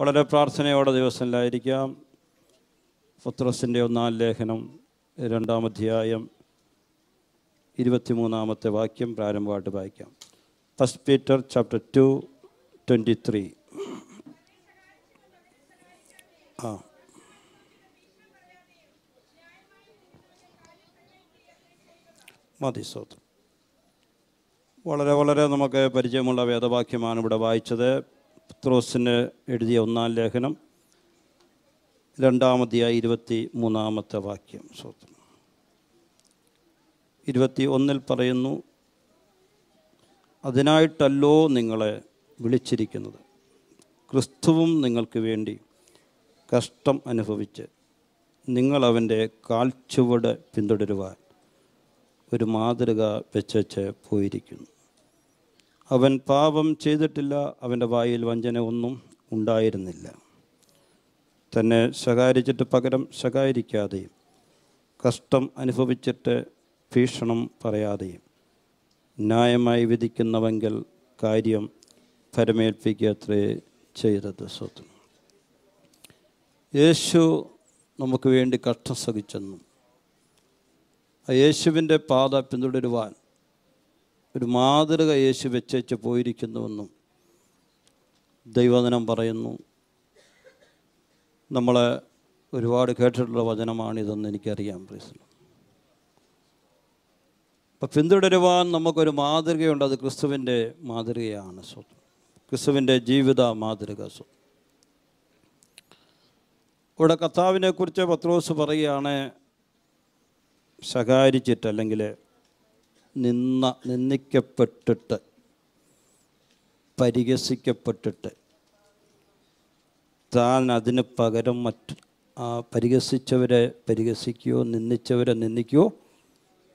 വളരെ പ്രാർത്ഥനയോടെ ദിവസത്തിലായിരിക്കാം പുത്രസിൻ്റെ ഒന്നാം ലേഖനം രണ്ടാം അധ്യായം ഇരുപത്തിമൂന്നാമത്തെ വാക്യം പ്രാരംഭമായിട്ട് വായിക്കാം first Peter chapter two twenty three ആ മതി സോത്ര വളരെ വളരെ നമുക്ക് പരിചയമുള്ള വേദവാക്യമാണ് ഇവിടെ വായിച്ചത് പത്രോസിന് എഴുതിയ ഒന്നാം ലേഖനം രണ്ടാമതിയായി ഇരുപത്തി മൂന്നാമത്തെ വാക്യം സ്വത്രം ഇരുപത്തി ഒന്നിൽ പറയുന്നു അതിനായിട്ടല്ലോ നിങ്ങളെ വിളിച്ചിരിക്കുന്നത് ക്രിസ്തുവും നിങ്ങൾക്ക് വേണ്ടി കഷ്ടം അനുഭവിച്ച് നിങ്ങളവൻ്റെ അവൻ്റെ കാൽച്ചുവട് പിന്തുടരുവാൻ ഒരു മാതൃക വെച്ചേച്ച് പോയിരിക്കുന്നു അവൻ പാപം ചെയ്തിട്ടില്ല അവൻ്റെ വായിൽ വഞ്ചന ഒന്നും ഉണ്ടായിരുന്നില്ല തന്നെ ശകാരിച്ചിട്ട് പകരം ശകാരിക്കാതെയും കഷ്ടം അനുഭവിച്ചിട്ട് ഭീഷണം പറയാതെയും ന്യായമായി വിധിക്കുന്നവെങ്കിൽ കാര്യം പരമേൽപ്പിക്കുക അത്രേ ചെയ്തത് സ്വത്ത് യേശു നമുക്ക് വേണ്ടി കഷ്ടം സഹിച്ചെന്നും ആ യേശുവിൻ്റെ പാത പിന്തുടരുവാൻ ഒരു മാതൃക യേശു വെച്ചേച്ച് പോയിരിക്കുന്നുവെന്നും ദൈവവചനം പറയുന്നു നമ്മൾ ഒരുപാട് കേട്ടിട്ടുള്ള വചനമാണിതെന്ന് എനിക്കറിയാം പ്രീസിൽ അപ്പം പിന്തുടരുവാൻ നമുക്കൊരു മാതൃകയുണ്ട് അത് ക്രിസ്തുവിൻ്റെ മാതൃകയാണ് സ്വത്ത് ക്രിസ്തുവിൻ്റെ ജീവിത മാതൃക സ്വത്ത് ഇവിടെ കർത്താവിനെക്കുറിച്ച് പത്രോസ് പറയുകയാണ് ശകാരിച്ചിട്ട് അല്ലെങ്കിൽ നിന്ന നിന്ദിക്കപ്പെട്ടിട്ട് പരിഹസിക്കപ്പെട്ടിട്ട് താൻ അതിന് പകരം മറ്റ് പരിഹസിച്ചവരെ പരിഹസിക്കുകയോ നിന്ദിച്ചവരെ നിന്ദിക്കുകയോ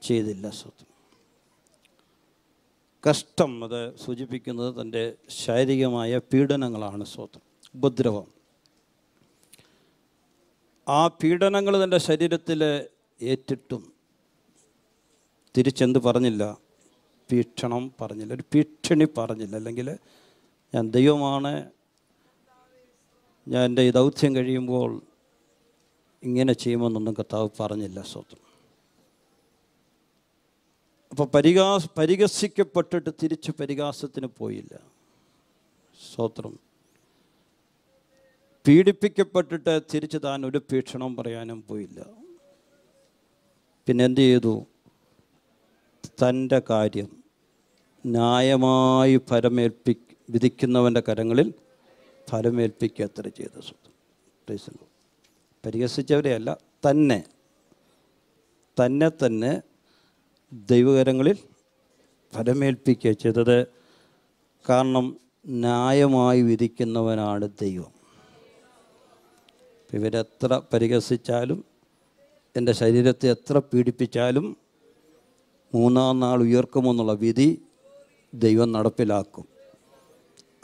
ചെയ്തില്ല സ്വത്ത് കഷ്ടം അത് സൂചിപ്പിക്കുന്നത് തൻ്റെ ശാരീരികമായ പീഡനങ്ങളാണ് സ്വത്ത് ഉപദ്രവം ആ പീഡനങ്ങൾ തൻ്റെ ശരീരത്തിൽ ഏറ്റിട്ടും തിരിച്ചെന്ത് പറഞ്ഞില്ല ഭീക്ഷണം പറഞ്ഞില്ല ഒരു ഭീഷണി പറഞ്ഞില്ല അല്ലെങ്കിൽ ഞാൻ ദൈവമാണ് ഞാൻ എൻ്റെ ഈ ദൗത്യം കഴിയുമ്പോൾ ഇങ്ങനെ ചെയ്യുമെന്നൊന്നും കർത്താവ് പറഞ്ഞില്ല സ്വത്രം അപ്പോൾ പരിഹാ പരിഹസിക്കപ്പെട്ടിട്ട് തിരിച്ച് പരിഹാസത്തിന് പോയില്ല സ്വത്രം പീഡിപ്പിക്കപ്പെട്ടിട്ട് തിരിച്ച് താൻ ഒരു ഭീക്ഷണം പറയാനും പോയില്ല പിന്നെ എന്ത് ചെയ്തു തൻ്റെ കാര്യം ന്യായമായി ഫലമേൽപ്പി വിധിക്കുന്നവൻ്റെ കരങ്ങളിൽ ഫലമേൽപ്പിക്കുക അത്ര ചെയ്ത പരിഹസിച്ചവരെ അല്ല തന്നെ തന്നെ തന്നെ ദൈവകരങ്ങളിൽ ഫലമേൽപ്പിക്കുക ചെയ്തത് കാരണം ന്യായമായി വിധിക്കുന്നവനാണ് ദൈവം ഇവരെത്ര പരിഹസിച്ചാലും എൻ്റെ ശരീരത്തെ എത്ര പീഡിപ്പിച്ചാലും മൂന്നാം നാൾ ഉയർക്കുമെന്നുള്ള വിധി ദൈവം നടപ്പിലാക്കും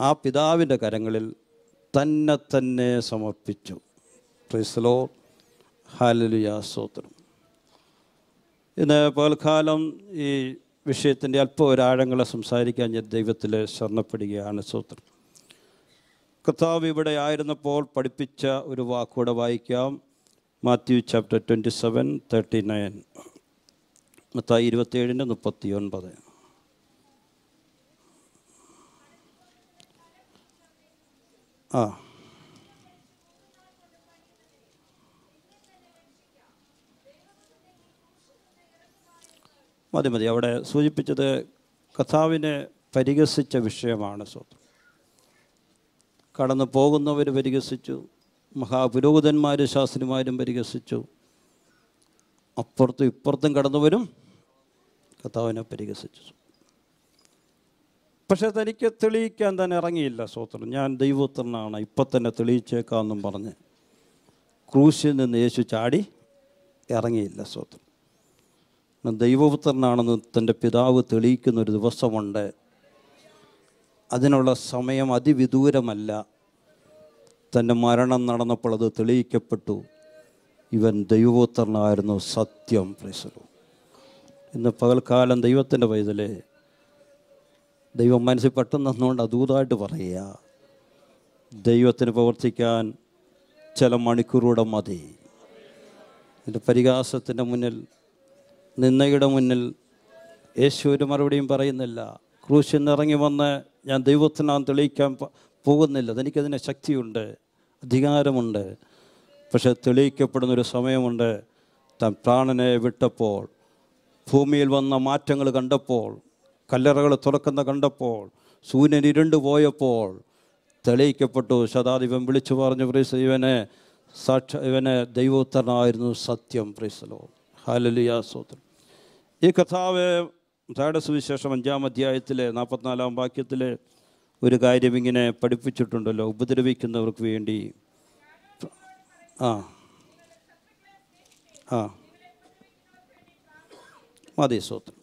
ആ പിതാവിൻ്റെ കരങ്ങളിൽ തന്നെ തന്നെ സമർപ്പിച്ചു ക്രിസ്ലോ ഹാലലുയാസോത്രം ഇന്ന് പകൽക്കാലം ഈ വിഷയത്തിൻ്റെ അല്പ ഒരാഴങ്ങളെ സംസാരിക്കാൻ ഞാൻ ദൈവത്തിൽ ശരണപ്പെടുകയാണ് സൂത്രം കർത്താവ് ഇവിടെ ആയിരുന്നപ്പോൾ പഠിപ്പിച്ച ഒരു വാക്കൂടെ വായിക്കാം Matthew chapter twenty seven thirty nine Mathai ഇരുപത്തേഴിൻ്റെ മുപ്പത്തി ഒൻപത് ആ മതി മതി അവിടെ സൂചിപ്പിച്ചത് കഥാവിനെ പരിഹസിച്ച വിഷയമാണ് സ്വത്രം കടന്നു പോകുന്നവർ പരിഹസിച്ചു മഹാപുരോഹിതന്മാരും ശാസ്ത്രിമാരും പരിഹസിച്ചു അപ്പുറത്തും ഇപ്പുറത്തും കടന്നു വരും കർത്താവിനെ പരിഹസിച്ചു പക്ഷേ തനിക്ക് തെളിയിക്കാൻ തന്നെ ഇറങ്ങിയില്ല സ്വത്രം ഞാൻ ദൈവത്തിനാണ് ഇപ്പം തന്നെ തെളിയിച്ചേക്കാമെന്നും പറഞ്ഞ് ക്രൂശിൽ നിന്ന് യേശു ചാടി ഇറങ്ങിയില്ല സ്വത്രം ദൈവപുത്രനാണെന്ന് തൻ്റെ പിതാവ് തെളിയിക്കുന്ന ഒരു ദിവസമുണ്ട് അതിനുള്ള സമയം അതിവിദൂരമല്ല തൻ്റെ മരണം നടന്നപ്പോൾ അത് തെളിയിക്കപ്പെട്ടു ഇവൻ ദൈവപുത്രനായിരുന്നു സത്യം പ്രൈസലു ഇന്ന് പകൽക്കാലം ദൈവത്തിൻ്റെ പൈതൽ ദൈവം മനസ്സിൽ പെട്ടെന്ന് തന്നുകൊണ്ട് അതൂതായിട്ട് പറയുക ദൈവത്തിന് പ്രവർത്തിക്കാൻ ചില മണിക്കൂറുകൂടെ മതി എൻ്റെ പരിഹാസത്തിൻ്റെ മുന്നിൽ നിന്നയുടെ മുന്നിൽ യേശു ഒരു മറുപടിയും പറയുന്നില്ല ക്രൂശിൽ ഇറങ്ങി വന്ന് ഞാൻ ദൈവത്തിനാൻ തെളിയിക്കാൻ പോകുന്നില്ല അതെനിക്കതിന് ശക്തിയുണ്ട് അധികാരമുണ്ട് പക്ഷെ തെളിയിക്കപ്പെടുന്ന ഒരു സമയമുണ്ട് തൻ പ്രാണനെ വിട്ടപ്പോൾ ഭൂമിയിൽ വന്ന മാറ്റങ്ങൾ കണ്ടപ്പോൾ കല്ലറകൾ തുറക്കുന്ന കണ്ടപ്പോൾ സൂര്യൻ ഇരുണ്ടു പോയപ്പോൾ തെളിയിക്കപ്പെട്ടു ശതാധിപൻ വിളിച്ചു പറഞ്ഞു പ്രീസ് ഇവനെ സാക്ഷ ഇവനെ ദൈവോത്തരനായിരുന്നു സത്യം പ്രീസലോ ഹാലലിയ സോത്രം ഈ കഥാവ് താഴെ സുവിശേഷം അഞ്ചാം അധ്യായത്തിലെ നാൽപ്പത്തിനാലാം വാക്യത്തിലെ ഒരു കാര്യം ഇങ്ങനെ പഠിപ്പിച്ചിട്ടുണ്ടല്ലോ ഉപദ്രവിക്കുന്നവർക്ക് വേണ്ടി ആ ആ മതി സ്തോത്രം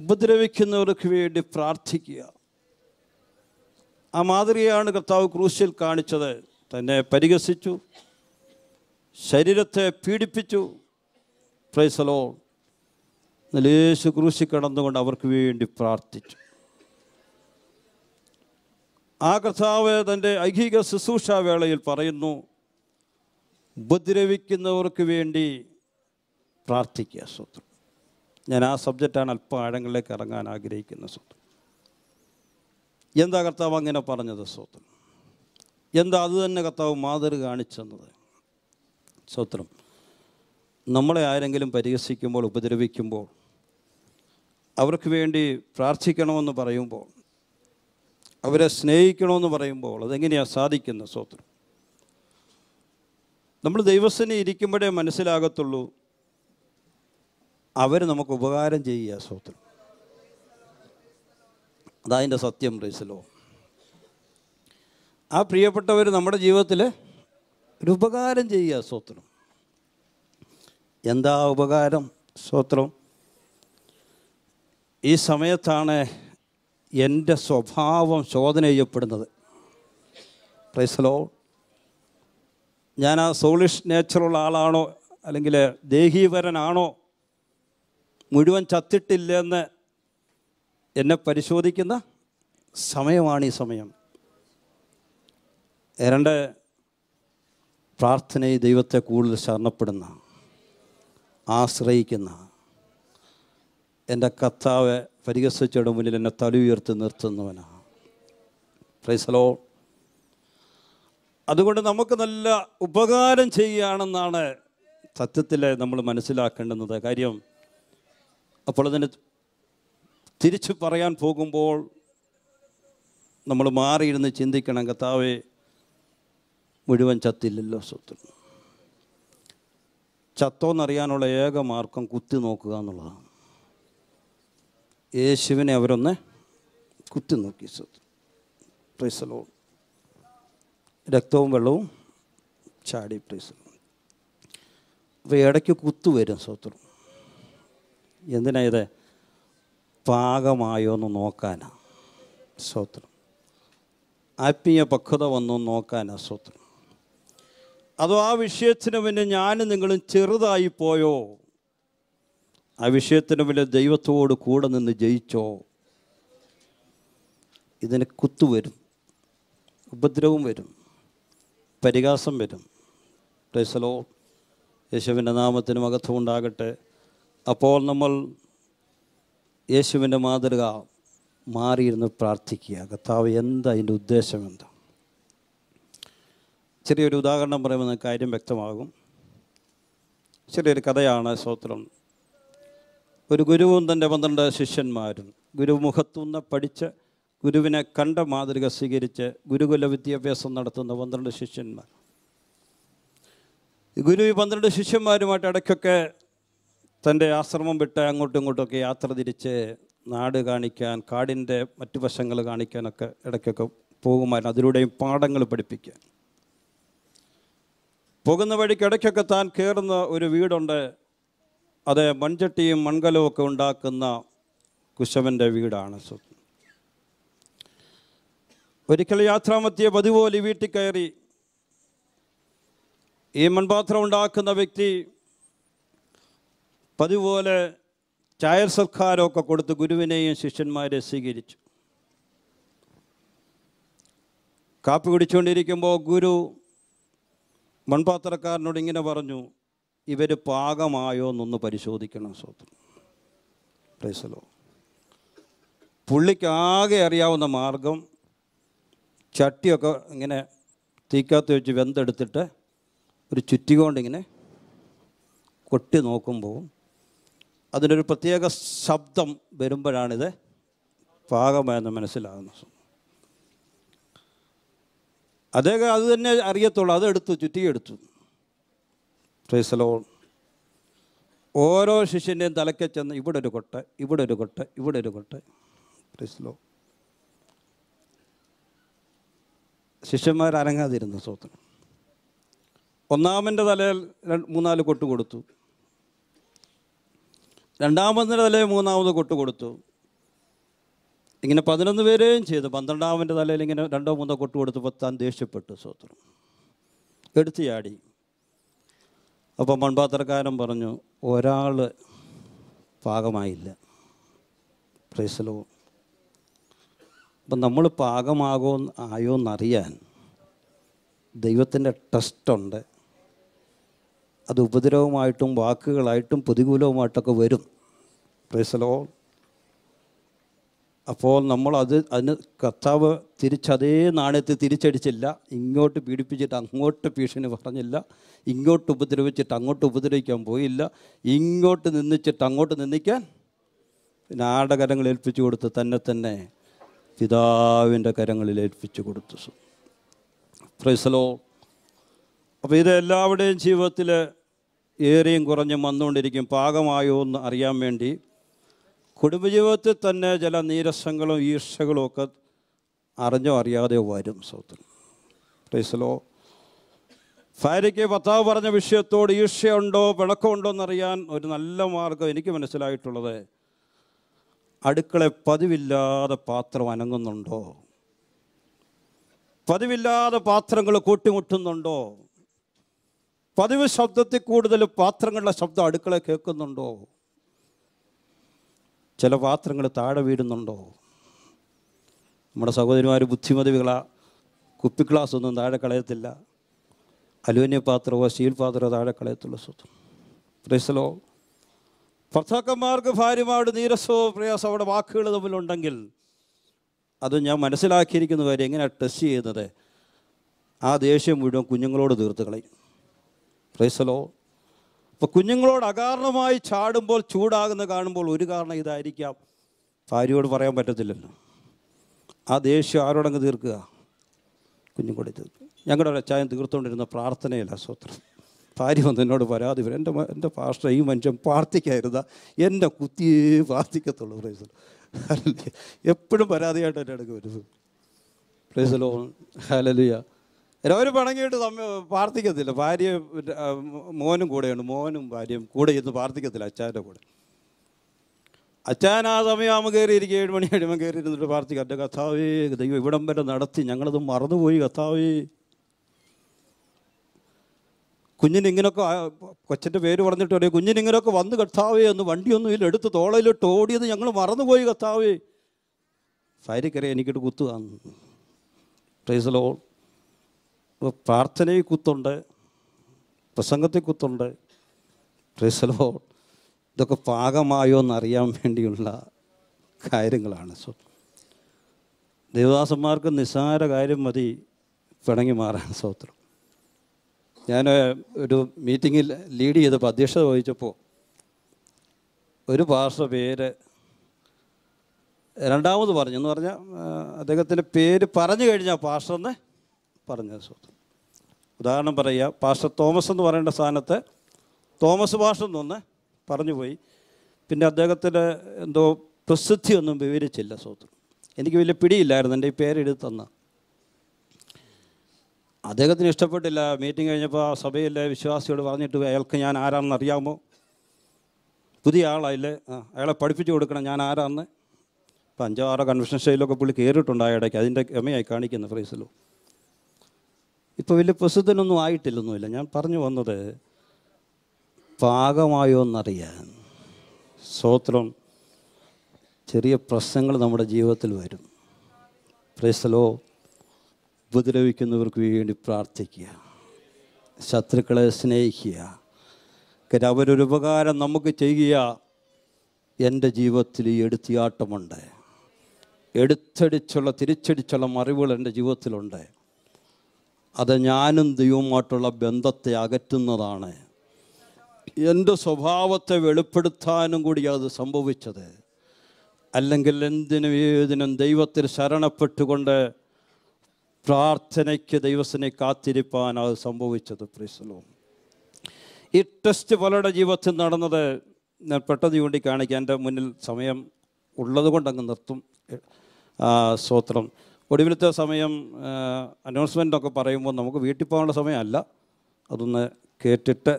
ഉപദ്രവിക്കുന്നവർക്ക് വേണ്ടി പ്രാർത്ഥിക്കുക ആ മാതൃകയാണ് കർത്താവ് ക്രൂശിൽ കാണിച്ചത് തന്നെ പരിഹസിച്ചു ശരീരത്തെ പീഡിപ്പിച്ചു പ്രൈസലോ യേശു ക്രൂശി കടന്നുകൊണ്ട് അവർക്ക് വേണ്ടി പ്രാർത്ഥിച്ചു ആ കർത്താവ് തൻ്റെ ഐഹിക ശുശ്രൂഷ വേളയിൽ പറയുന്നു ഉപദ്രവിക്കുന്നവർക്ക് വേണ്ടി പ്രാർത്ഥിക്കുക സ്വത്ത് ഞാൻ ആ സബ്ജക്റ്റാണ് അല്പം ആഴങ്ങളിലേക്ക് ഇറങ്ങാൻ ആഗ്രഹിക്കുന്ന സ്വത്ത് എന്താ കർത്താവ് അങ്ങനെ പറഞ്ഞത് സ്വത്ത് എന്താ അത് തന്നെ കർത്താവ് മാതൃക കാണിച്ചെന്നത് സ്വത്രം നമ്മളെ ആരെങ്കിലും പരിഹസിക്കുമ്പോൾ ഉപദ്രവിക്കുമ്പോൾ അവർക്ക് വേണ്ടി പ്രാർത്ഥിക്കണമെന്ന് പറയുമ്പോൾ അവരെ സ്നേഹിക്കണമെന്ന് പറയുമ്പോൾ അതെങ്ങനെയാണ് സാധിക്കുന്നത് സ്വത്രം നമ്മൾ ദൈവസ്ഥനെ ഇരിക്കുമ്പോഴേ മനസ്സിലാകത്തുള്ളൂ അവർ നമുക്ക് ഉപകാരം ചെയ്യുക സ്വത്രം അതതിൻ്റെ സത്യം റീസലോ ആ പ്രിയപ്പെട്ടവർ നമ്മുടെ ജീവിതത്തിൽ ഒരു ഉപകാരം ചെയ്യുക സ്വത്രം എന്താ ഉപകാരം സ്വത്രം ഈ സമയത്താണ് എൻ്റെ സ്വഭാവം ശോധന ചെയ്യപ്പെടുന്നത് പ്രൈസലോ ഞാൻ ആ സോളിഷ് നേച്ചറുള്ള ആളാണോ അല്ലെങ്കിൽ ദേഹീവരനാണോ മുഴുവൻ ചത്തിട്ടില്ലെന്ന് എന്നെ പരിശോധിക്കുന്ന സമയമാണ് ഈ സമയം രണ്ട് പ്രാർത്ഥനയെ ദൈവത്തെ കൂടുതൽ ശരണപ്പെടുന്ന ആശ്രയിക്കുന്ന എൻ്റെ കർത്താവെ പരിഹസിച്ചയുടെ മുന്നിൽ എന്നെ ഉയർത്തി നിർത്തുന്നവനാണ് പ്രൈസലോ അതുകൊണ്ട് നമുക്ക് നല്ല ഉപകാരം ചെയ്യുകയാണെന്നാണ് സത്യത്തിൽ നമ്മൾ മനസ്സിലാക്കേണ്ടുന്നത് കാര്യം അപ്പോൾ അതിന് തിരിച്ചു പറയാൻ പോകുമ്പോൾ നമ്മൾ മാറിയിരുന്ന് ചിന്തിക്കണം കത്താവെ മുഴുവൻ ചത്തില്ലല്ലോ സ്വത്തിൽ ചത്തോന്നറിയാനുള്ള ഏക മാർഗം കുത്തി നോക്കുക എന്നുള്ളതാണ് യേശുവിനെ അവരൊന്ന് നോക്കി പ്രീസലോ രക്തവും വെള്ളവും ചാടി പ്രീസലോ അപ്പോൾ ഇടയ്ക്ക് കുത്തു വരും സ്വത്രം എന്തിനാ ഇത് പാകമായോ എന്ന് നോക്കാനാണ് സ്വത്രം ആത്മീയ പക്വത വന്നു നോക്കാനാണ് സ്വത്രം അതോ ആ വിഷയത്തിന് പിന്നെ ഞാനും നിങ്ങളും ചെറുതായി പോയോ ആ വിഷയത്തിന് മുന്നിൽ ദൈവത്തോട് കൂടെ നിന്ന് ജയിച്ചോ ഇതിന് കുത്തുവരും ഉപദ്രവം വരും പരിഹാസം വരും പ്രൈസലോ യേശുവിൻ്റെ നാമത്തിന് മകത്വം ഉണ്ടാകട്ടെ അപ്പോൾ നമ്മൾ യേശുവിൻ്റെ മാതൃക മാറിയിരുന്ന് പ്രാർത്ഥിക്കുക കർത്താവ് എന്താ അതിൻ്റെ ഉദ്ദേശം എന്താ ചെറിയൊരു ഉദാഹരണം പറയുമ്പോൾ കാര്യം വ്യക്തമാകും ചെറിയൊരു കഥയാണ് സ്വത്രം ഒരു ഗുരുവും തൻ്റെ പന്ത്രണ്ട് ശിഷ്യന്മാരും ഗുരുമുഖത്തുനിന്ന് പഠിച്ച് ഗുരുവിനെ കണ്ട മാതൃക സ്വീകരിച്ച് ഗുരുകുല വിദ്യാഭ്യാസം നടത്തുന്ന പന്ത്രണ്ട് ശിഷ്യന്മാർ ഗുരു ഈ പന്ത്രണ്ട് ശിഷ്യന്മാരുമായിട്ട് ഇടയ്ക്കൊക്കെ തൻ്റെ ആശ്രമം വിട്ട് അങ്ങോട്ടും ഇങ്ങോട്ടുമൊക്കെ യാത്ര തിരിച്ച് നാട് കാണിക്കാൻ കാടിൻ്റെ മറ്റു വശങ്ങൾ കാണിക്കാനൊക്കെ ഇടയ്ക്കൊക്കെ പോകുമായിരുന്നു അതിലൂടെയും പാഠങ്ങൾ പഠിപ്പിക്കാൻ പോകുന്ന വഴിക്ക് ഇടയ്ക്കൊക്കെ താൻ കയറുന്ന ഒരു വീടുണ്ട് അത് മൺചട്ടിയും മൺകലവും ഒക്കെ ഉണ്ടാക്കുന്ന കുശവൻ്റെ വീടാണ് സ്വപ്നം ഒരിക്കൽ യാത്രാമത്തിയ പതിപോലെ വീട്ടിൽ കയറി ഈ മൺപാത്രം ഉണ്ടാക്കുന്ന വ്യക്തി പതിപോലെ ചായർ സർക്കാരൊക്കെ കൊടുത്ത് ഗുരുവിനെയും ശിഷ്യന്മാരെ സ്വീകരിച്ചു കാപ്പി കുടിച്ചുകൊണ്ടിരിക്കുമ്പോൾ ഗുരു മൺപാത്രക്കാരനോട് ഇങ്ങനെ പറഞ്ഞു ഇവർ പാകമായോ എന്നൊന്ന് പരിശോധിക്കണം സ്വത്ത് പ്രൈസലോ പുള്ളിക്കാകെ അറിയാവുന്ന മാർഗം ചട്ടിയൊക്കെ ഇങ്ങനെ തീക്കാത്ത വെച്ച് വെന്തെടുത്തിട്ട് ഒരു ചുറ്റി കൊണ്ടിങ്ങനെ കൊട്ടി നോക്കുമ്പോൾ അതിനൊരു പ്രത്യേക ശബ്ദം വരുമ്പോഴാണിത് പാകമായെന്ന് മനസ്സിലാകുന്നത് അദ്ദേഹം അത് തന്നെ അറിയത്തുള്ളൂ അതെടുത്തു ചുറ്റിയെടുത്തു പ്രൈസലോ ഓരോ ശിഷ്യൻ്റെയും തലയ്ക്ക് ചെന്ന് ഇവിടെ ഒരു കൊട്ട് ഇവിടെ ഒരു കൊട്ട് ഇവിടെ ഒരു കൊട്ട് പ്രൈസലോ ശിഷ്യന്മാർ അനങ്ങാതിരുന്നു സ്വത്തിന് ഒന്നാമൻ്റെ തലയിൽ മൂന്നാല് കൊട്ട് കൊടുത്തു രണ്ടാമതിൻ്റെ തലയിൽ മൂന്നാമത് കൊട്ട് കൊടുത്തു ഇങ്ങനെ പതിനൊന്ന് പേരെയും ചെയ്തു പന്ത്രണ്ടാമൻ്റെ തലയിൽ ഇങ്ങനെ രണ്ടോ മൂന്നോ കൊട്ട് കൊടുത്തപ്പോൾ താൻ ദേഷ്യപ്പെട്ടു സ്വത്രം എടുത്തു ചാടി അപ്പോൾ മൺപാത്രക്കാരൻ പറഞ്ഞു ഒരാൾ പാകമായില്ല പ്രൈസലോ അപ്പം നമ്മൾ പാകമാകോ ആയോ എന്നറിയാൻ ദൈവത്തിൻ്റെ ടെസ്റ്റുണ്ട് അത് ഉപദ്രവമായിട്ടും വാക്കുകളായിട്ടും പ്രതികൂലവുമായിട്ടൊക്കെ വരും പ്രൈസലോ അപ്പോൾ നമ്മൾ അത് അതിന് കർത്താവ് തിരിച്ചതേ നാണയത്തെ തിരിച്ചടിച്ചില്ല ഇങ്ങോട്ട് പീഡിപ്പിച്ചിട്ട് അങ്ങോട്ട് ഭീഷണി പറഞ്ഞില്ല ഇങ്ങോട്ട് ഉപദ്രവിച്ചിട്ട് അങ്ങോട്ട് ഉപദ്രവിക്കാൻ പോയില്ല ഇങ്ങോട്ട് നിന്നിച്ചിട്ട് അങ്ങോട്ട് നിന്നിക്കാൻ നാടകരങ്ങൾ ഏൽപ്പിച്ചു കൊടുത്ത് തന്നെ തന്നെ പിതാവിൻ്റെ കരങ്ങളിൽ ഏൽപ്പിച്ചു കൊടുത്തു പ്രൈസലോ അപ്പോൾ ഇത് എല്ലാവരുടെയും ജീവിതത്തിൽ ഏറെയും കുറഞ്ഞും വന്നുകൊണ്ടിരിക്കും പാകമായോ എന്ന് അറിയാൻ വേണ്ടി കുടുംബജീവിതത്തിൽ തന്നെ ചില നീരസങ്ങളും ഈർഷകളും ഒക്കെ അറിഞ്ഞോ അറിയാതെയോ വരും സൗത്തിൽ റൈസലോ ഭാര്യയ്ക്ക് ഭർത്താവ് പറഞ്ഞ വിഷയത്തോട് ഈർഷയുണ്ടോ പിണക്കമുണ്ടോ എന്നറിയാൻ ഒരു നല്ല മാർഗം എനിക്ക് മനസ്സിലായിട്ടുള്ളത് അടുക്കളെ പതിവില്ലാതെ പാത്രം അനങ്ങുന്നുണ്ടോ പതിവില്ലാതെ പാത്രങ്ങൾ കൂട്ടിമുട്ടുന്നുണ്ടോ പതിവ് ശബ്ദത്തിൽ കൂടുതൽ പാത്രങ്ങളുടെ ശബ്ദം അടുക്കള കേൾക്കുന്നുണ്ടോ ചില പാത്രങ്ങൾ താഴെ വീടുന്നുണ്ടോ നമ്മുടെ സഹോദരിമാർ ബുദ്ധിമതികളാ കുപ്പി ഗ്ലാസ് ഒന്നും താഴെ കളയത്തില്ല അലുമിനിയം പാത്രമോ സ്റ്റീൽ പാത്രമോ താഴെ കളയത്തുള്ള സ്വത്തും പ്രേസലോ ഭർത്താക്കന്മാർക്ക് ഭാര്യമാരുടെ നീരസോ പ്രയാസോ അവിടെ വാക്കുകൾ തമ്മിലുണ്ടെങ്കിൽ അത് ഞാൻ മനസ്സിലാക്കിയിരിക്കുന്ന കാര്യം എങ്ങനെയാണ് ടെസ്റ്റ് ചെയ്യുന്നത് ആ ദേഷ്യം മുഴുവൻ കുഞ്ഞുങ്ങളോട് തീർത്ത് കളയും പ്രേസലോ അപ്പോൾ കുഞ്ഞുങ്ങളോട് അകാരണമായി ചാടുമ്പോൾ ചൂടാകുന്ന കാണുമ്പോൾ ഒരു കാരണം ഇതായിരിക്കാം ഭാര്യയോട് പറയാൻ പറ്റത്തില്ലല്ലോ ആ ദേഷ്യം ആരോടങ്ങ് തീർക്കുക കുഞ്ഞുകൂടെ തീർക്കുക ഞങ്ങളുടെ ഒരു അച്ചായൻ തീർത്തുകൊണ്ടിരുന്ന പ്രാർത്ഥനയല്ല സൂത്രം ഭാര്യ വന്ന് എന്നോട് പരാതി വരും എൻ്റെ എൻ്റെ പാസ്റ്റർ ഈ മനുഷ്യൻ പ്രാർത്ഥിക്കായിരുന്ന എൻ്റെ കുത്തിയേ പ്രാർത്ഥിക്കത്തുള്ളൂ പ്രൈസ് എപ്പോഴും പരാതിയായിട്ട് എൻ്റെ അടുക്ക് വരുന്നത് പ്രൈസലോ ഹാലലിയ അവർ പണങ്ങിയിട്ട് പ്രാർത്ഥിക്കത്തില്ല ഭാര്യ മോനും കൂടെയുണ്ട് മോനും ഭാര്യയും കൂടെ ഇരുന്ന് പ്രാർത്ഥിക്കത്തില്ല അച്ചാൻ്റെ കൂടെ അച്ചാൻ ആ സമയമാകുമ്പോൾ കയറിയിരിക്കുക ഏഴ് മണി കഴിയുമ്പോൾ കയറി ഇരുന്നിട്ട് പ്രാർത്ഥിക്കുക എൻ്റെ കഥാവേ ദൈവം ഇവിടം വരെ നടത്തി ഞങ്ങളത് മറന്നുപോയി കഥാവേ കുഞ്ഞിന് ഇങ്ങനൊക്കെ കൊച്ചൻ്റെ പേര് പറഞ്ഞിട്ട് പറയും കുഞ്ഞിന് ഇങ്ങനെയൊക്കെ വന്ന് കത്താവേ എന്ന് വണ്ടിയൊന്നും ഇല്ല എടുത്ത് തോളയിലിട്ട് ഓടിയത് ഞങ്ങൾ മറന്നുപോയി കത്താവേ ഭാര്യക്കറിയാം എനിക്കിട്ട് കുത്തുകയാണ് പ്രൈസലോൾ പ്രാർത്ഥനയിൽ കുത്തുണ്ട് പ്രസംഗത്തിൽ കുത്തുണ്ട് പ്രിസലോ ഇതൊക്കെ പാകമായോ എന്നറിയാൻ വേണ്ടിയുള്ള കാര്യങ്ങളാണ് സോ ദേവദാസന്മാർക്ക് നിസ്സാര കാര്യം മതി പിണങ്ങി മാറാൻ സ്തോത്രം ഞാൻ ഒരു മീറ്റിങ്ങിൽ ലീഡ് ചെയ്തപ്പോൾ അധ്യക്ഷത വഹിച്ചപ്പോൾ ഒരു പാസ്റ്റർ പേര് രണ്ടാമത് പറഞ്ഞു എന്ന് പറഞ്ഞാൽ അദ്ദേഹത്തിൻ്റെ പേര് പറഞ്ഞു കഴിഞ്ഞാൽ പാസ്റ്ററിനെ പറഞ്ഞ സുഹൃത്ത് ഉദാഹരണം പറയുക പാസ്റ്റർ തോമസ് എന്ന് പറയേണ്ട സ്ഥാനത്ത് തോമസ് ഭാഷ എന്നൊന്ന് പറഞ്ഞുപോയി പിന്നെ അദ്ദേഹത്തിൻ്റെ എന്തോ പ്രസിദ്ധിയൊന്നും വിവരിച്ചില്ല സുഹൃത്ത് എനിക്ക് വലിയ പിടിയില്ലായിരുന്നു എൻ്റെ ഈ പേരെടുത്ത് തന്ന അദ്ദേഹത്തിന് ഇഷ്ടപ്പെട്ടില്ല മീറ്റിംഗ് കഴിഞ്ഞപ്പോൾ ആ സഭയിലെ വിശ്വാസിയോട് പറഞ്ഞിട്ട് അയാൾക്ക് ഞാൻ ആരാണെന്ന് അറിയാമോ പുതിയ ആളായില്ലേ അയാളെ പഠിപ്പിച്ചു കൊടുക്കണം ഞാൻ ആരാന്ന് ഇപ്പം അഞ്ചോ ആറോ കൺവെൻഷൻ സ്റ്റൈലൊക്കെ പുള്ളി കയറിയിട്ടുണ്ടായ ഇടയ്ക്ക് അതിൻ്റെ ഗമയായി കാണിക്കുന്നു ഫ്രീസിലും ഇപ്പോൾ വലിയ പ്രസിദ്ധനൊന്നും ആയിട്ടില്ലൊന്നുമില്ല ഞാൻ പറഞ്ഞു വന്നത് പാകമായോ എന്നറിയാൻ സ്വോത്രം ചെറിയ പ്രശ്നങ്ങൾ നമ്മുടെ ജീവിതത്തിൽ വരും പ്രേസലോ ഉപദ്രവിക്കുന്നവർക്ക് വേണ്ടി പ്രാർത്ഥിക്കുക ശത്രുക്കളെ സ്നേഹിക്കുക കാര്യം അവരൊരുപകാരം നമുക്ക് ചെയ്യുക എൻ്റെ ജീവിതത്തിൽ ഈ എടുത്തിയാട്ടമുണ്ട് എടുത്തടിച്ചുള്ള തിരിച്ചടിച്ചുള്ള മറിവുകൾ എൻ്റെ ജീവിതത്തിലുണ്ട് അത് ഞാനും ദൈവമായിട്ടുള്ള ബന്ധത്തെ അകറ്റുന്നതാണ് എൻ്റെ സ്വഭാവത്തെ വെളിപ്പെടുത്താനും കൂടി അത് സംഭവിച്ചത് അല്ലെങ്കിൽ എന്തിനും ഏതിനും ദൈവത്തിൽ ശരണപ്പെട്ടുകൊണ്ട് പ്രാർത്ഥനയ്ക്ക് ദൈവസിനെ കാത്തിരിപ്പാൻ അത് സംഭവിച്ചത് പ്രീസലോ ഈ ടെസ്റ്റ് പലരുടെ ജീവിതത്തിൽ നടന്നത് ഞാൻ പെട്ടെന്ന് ചൂണ്ടി എൻ്റെ മുന്നിൽ സമയം ഉള്ളത് കൊണ്ട് അങ്ങ് നിർത്തും സ്തോത്രം ഒടുവിലത്തെ സമയം അനൗൺസ്മെൻറ്റൊക്കെ പറയുമ്പോൾ നമുക്ക് വീട്ടിൽ പോകാനുള്ള സമയമല്ല അതൊന്ന് കേട്ടിട്ട്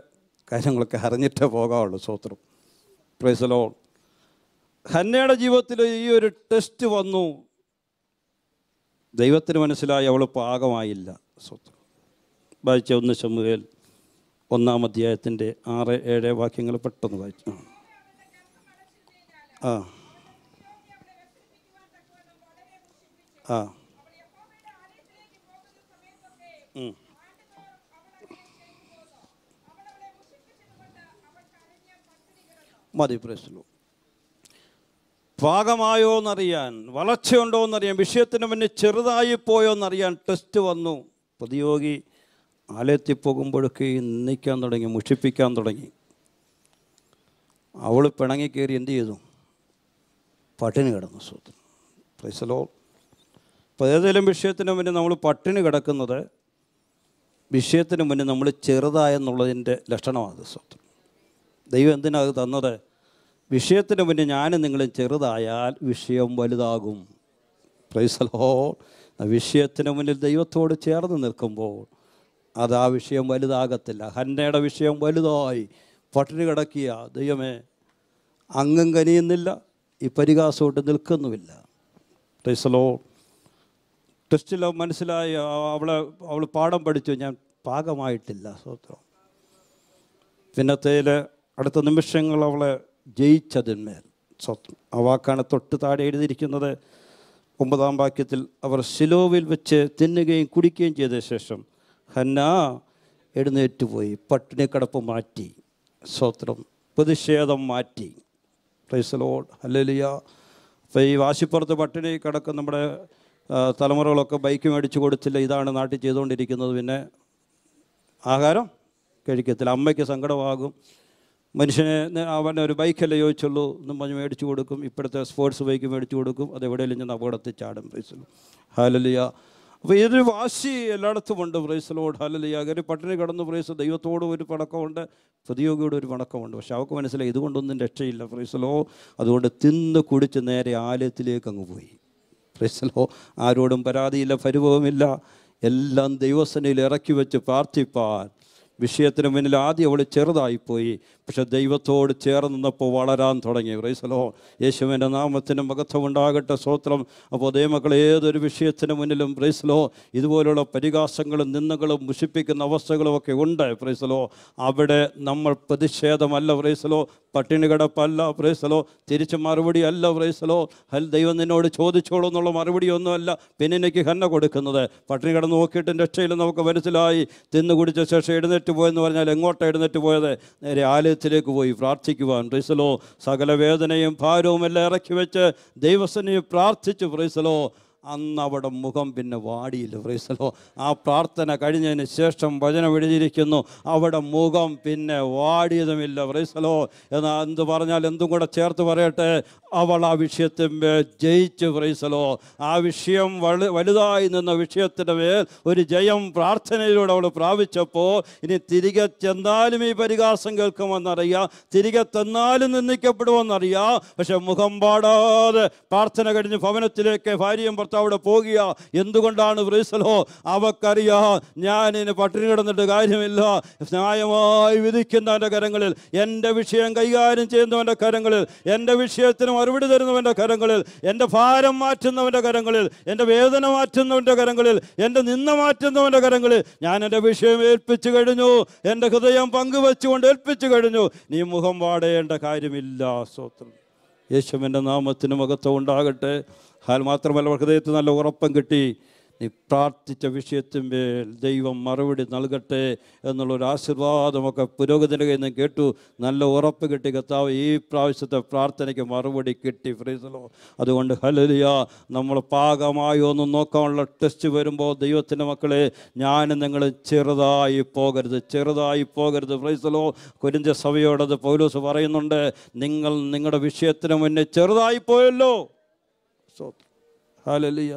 കാര്യങ്ങളൊക്കെ അറിഞ്ഞിട്ടേ പോകാവുള്ളൂ സ്വത്രം പ്രൈസലോ ഹന്നയുടെ ജീവിതത്തിൽ ഈ ഒരു ടെസ്റ്റ് വന്നു ദൈവത്തിന് മനസ്സിലായി അവൾ പാകമായില്ല സ്വത്രം വായിച്ച ഒന്ന് ചെമ്മുകയിൽ ഒന്നാം അധ്യായത്തിൻ്റെ ആറ് ഏഴ് വാക്യങ്ങൾ പെട്ടെന്ന് വായിച്ചു ആ ആ മതി പ്രശ്നം പാകമായോ എന്നറിയാൻ വളർച്ചയുണ്ടോ എന്നറിയാൻ വിഷയത്തിന് മുന്നേ ചെറുതായി പോയോ എന്നറിയാൻ ടെസ്റ്റ് വന്നു പ്രതിയോഗി ആലയത്തിൽ പോകുമ്പോഴൊക്കെ നിന്നിക്കാൻ തുടങ്ങി മുഷിപ്പിക്കാൻ തുടങ്ങി അവൾ പിണങ്ങി കയറി എന്ത് ചെയ്തു പട്ടിണി കിടന്നു സുഹൃത്തു പ്രൈസലോ അപ്പോൾ ഏതെങ്കിലും വിഷയത്തിന് മുന്നേ നമ്മൾ പട്ടിണി കിടക്കുന്നത് വിഷയത്തിന് മുന്നിൽ നമ്മൾ ചെറുതായെന്നുള്ളതിൻ്റെ ലക്ഷണമാണ് സ്വത്വം ദൈവം എന്തിനാണ് തന്നത് വിഷയത്തിന് മുന്നിൽ ഞാനും നിങ്ങളും ചെറുതായാൽ വിഷയം വലുതാകും പ്രൈസലോ വിഷയത്തിന് മുന്നിൽ ദൈവത്തോട് ചേർന്ന് നിൽക്കുമ്പോൾ അത് ആ വിഷയം വലുതാകത്തില്ല ഹന്നയുടെ വിഷയം വലുതായി പട്ടിണി കിടക്കിയ ദൈവമേ അങ്ങും കനിയുന്നില്ല ഈ പരിഹാസമോട്ട് നിൽക്കുന്നുമില്ല പ്രൈസലോ ടെസ്റ്റ് ലവ് മനസ്സിലായി അവളെ അവൾ പാഠം പഠിച്ചു ഞാൻ പാകമായിട്ടില്ല സ്വത്രം പിന്നത്തേൽ അടുത്ത നിമിഷങ്ങൾ അവളെ ജയിച്ചതിന്മേൽ സ്വത്രം ആ വാക്കാണ് തൊട്ട് താഴെ എഴുതിയിരിക്കുന്നത് ഒമ്പതാം വാക്യത്തിൽ അവർ സിലോവിൽ വെച്ച് തിന്നുകയും കുടിക്കുകയും ചെയ്ത ശേഷം ഹന്ന എഴുന്നേറ്റ് പോയി പട്ടിണി കിടപ്പ് മാറ്റി സ്വത്രം പ്രതിഷേധം മാറ്റി പ്രൈസലോഡ് ഹലലിയ അപ്പോൾ ഈ വാശിപ്പുറത്ത് പട്ടിണി കിടക്കുന്ന നമ്മുടെ തലമുറകളൊക്കെ ബൈക്ക് മേടിച്ച് കൊടുത്തില്ല ഇതാണ് നാട്ടിൽ ചെയ്തുകൊണ്ടിരിക്കുന്നത് പിന്നെ ആഹാരം കഴിക്കത്തില്ല അമ്മയ്ക്ക് സങ്കടമാകും മനുഷ്യനെ അവനെ ഒരു ബൈക്കല്ലേ ചോദിച്ചുള്ളൂ എന്നും പറഞ്ഞ് മേടിച്ചു കൊടുക്കും ഇപ്പോഴത്തെ സ്പോർട്സ് ബൈക്ക് മേടിച്ചു കൊടുക്കും അത് എവിടെയെങ്കിലും ഞാൻ അപകടത്തിൽ ചാടും പ്രൈസലോ ഹാലലിയ അപ്പോൾ ഇതൊരു വാശി എല്ലായിടത്തും ഉണ്ട് പ്രൈസലോട് ഹാലലിയ കാര്യം പട്ടിണി കടന്നു പ്രൈസ് ദൈവത്തോട് ഒരു പടക്കമുണ്ട് പ്രതിയോഗിയുടെ ഒരു പടക്കമുണ്ട് പക്ഷെ അവർക്ക് മനസ്സിലായി ഇതുകൊണ്ടൊന്നും രക്ഷയില്ല പ്രൈസലോ അതുകൊണ്ട് തിന്ന് കുടിച്ച് നേരെ ആലയത്തിലേക്ക് അങ്ങ് പോയി പ്രശ്നമോ ആരോടും പരാതിയില്ല പരിഭവമില്ല എല്ലാം ദൈവസനയിൽ ഇറക്കി വെച്ച് പ്രാർത്ഥിപ്പാൻ വിഷയത്തിന് മുന്നിൽ ആദ്യം അവൾ ചെറുതായിപ്പോയി പക്ഷെ ദൈവത്തോട് ചേർന്ന് നിന്നപ്പോൾ വളരാൻ തുടങ്ങി റൈസലോ യേശുവിൻ്റെ നാമത്തിന് ഉണ്ടാകട്ടെ സ്തോത്രം അപ്പോൾ ദൈവമക്കൾ ഏതൊരു വിഷയത്തിന് മുന്നിലും റൈസലോ ഇതുപോലുള്ള പരിഹാസങ്ങളും നിന്നുകളും മുഷിപ്പിക്കുന്ന അവസ്ഥകളും ഒക്കെ ഉണ്ട് പ്രൈസലോ അവിടെ നമ്മൾ പ്രതിഷേധമല്ല പ്രൈസലോ പട്ടിണി കിടപ്പല്ല പ്രൈസലോ തിരിച്ച് മറുപടി അല്ല പ്രൈസലോ ഹൽ ദൈവം നിന്നോട് ചോദിച്ചോളൂ എന്നുള്ള മറുപടി ഒന്നുമല്ല പിന്നിനേക്ക് ഹന്ന കൊടുക്കുന്നത് പട്ടിണി കിട നോക്കിയിട്ട് രക്ഷയിൽ നമുക്ക് മനസ്സിലായി തിന്നു കുടിച്ച ശേഷം എഴുന്നേറ്റ് പോയെന്ന് പറഞ്ഞാൽ എങ്ങോട്ടാണ് എഴുന്നേറ്റ് പോയത് നേരെ ആല് ആലയത്തിലേക്ക് പോയി പ്രാർത്ഥിക്കുവാൻ പ്രൈസലോ സകല വേദനയും ഭാരവും എല്ലാം ഇറക്കി വെച്ച് ദൈവസനയെ പ്രാർത്ഥിച്ചു പ്രൈസലോ അന്ന് അവിടെ മുഖം പിന്നെ വാടിയില്ല ഫ്രീസലോ ആ പ്രാർത്ഥന കഴിഞ്ഞതിന് ശേഷം വചനം എഴുതിയിരിക്കുന്നു അവിടെ മുഖം പിന്നെ വാടിയതുമില്ല ഫ്രീസലോ എന്നാൽ എന്ത് പറഞ്ഞാൽ എന്തും കൂടെ ചേർത്ത് പറയട്ടെ അവൾ ആ വിഷയത്തിൻ്റെ ജയിച്ചു ഫ്രീസലോ ആ വിഷയം വലുതായി നിന്ന വിഷയത്തിൻ്റെ മേൽ ഒരു ജയം പ്രാർത്ഥനയിലൂടെ അവൾ പ്രാപിച്ചപ്പോൾ ഇനി തിരികെ ചെന്നാലും ഈ പരിഹാസം കേൾക്കുമെന്നറിയാം തിരികെ തന്നാലും നിന്ദിക്കപ്പെടുമെന്നറിയാം പക്ഷെ മുഖം പാടാതെ പ്രാർത്ഥന കഴിഞ്ഞ് ഭവനത്തിലേക്ക് ഭാര്യയും ഭർത്താവ് എടുത്ത് അവിടെ പോകുക എന്തുകൊണ്ടാണ് ബ്രീസലോ അവക്കറിയാ ഞാൻ ഇനി പട്ടിണി കിടന്നിട്ട് കാര്യമില്ല ന്യായമായി വിധിക്കുന്നവൻ്റെ കരങ്ങളിൽ എൻ്റെ വിഷയം കൈകാര്യം ചെയ്യുന്നവൻ്റെ കരങ്ങളിൽ എൻ്റെ വിഷയത്തിന് മറുപടി തരുന്നവൻ്റെ കരങ്ങളിൽ എൻ്റെ ഭാരം മാറ്റുന്നവൻ്റെ കരങ്ങളിൽ എൻ്റെ വേദന മാറ്റുന്നവൻ്റെ കരങ്ങളിൽ എൻ്റെ നിന്ന മാറ്റുന്നവൻ്റെ കരങ്ങളിൽ ഞാൻ എൻ്റെ വിഷയം ഏൽപ്പിച്ചു കഴിഞ്ഞു എൻ്റെ ഹൃദയം പങ്കുവെച്ചുകൊണ്ട് ഏൽപ്പിച്ചു കഴിഞ്ഞു നീ മുഖം വാടേണ്ട കാര്യമില്ല സ്വത്രം യേശുവിൻ്റെ നാമത്തിന് മഹത്വം ഉണ്ടാകട്ടെ ഹാൽ മാത്രമല്ല ഹൃദയത്തിൽ നല്ല ഉറപ്പം കിട്ടി നീ പ്രാർത്ഥിച്ച വിഷയത്തിന്മേൽ ദൈവം മറുപടി നൽകട്ടെ എന്നുള്ളൊരു ആശീർവാദമൊക്കെ പുരോഗതിയുടെ കയ്യിൽ നിന്ന് കേട്ടു നല്ല ഉറപ്പ് കിട്ടി കത്താവ് ഈ പ്രാവശ്യത്തെ പ്രാർത്ഥനയ്ക്ക് മറുപടി കിട്ടി ഫ്രീസലോ അതുകൊണ്ട് ഹലലിയ നമ്മൾ പാകമായി ഒന്നും നോക്കാനുള്ള ടെസ്റ്റ് വരുമ്പോൾ ദൈവത്തിൻ്റെ മക്കളെ ഞാനും നിങ്ങൾ ചെറുതായി പോകരുത് ചെറുതായി പോകരുത് ഫ്രീസലോ കുരിഞ്ച സഭയോടത് പൗലോസ് പറയുന്നുണ്ട് നിങ്ങൾ നിങ്ങളുടെ വിഷയത്തിന് മുന്നേ ചെറുതായി പോയല്ലോ ഹലലിയ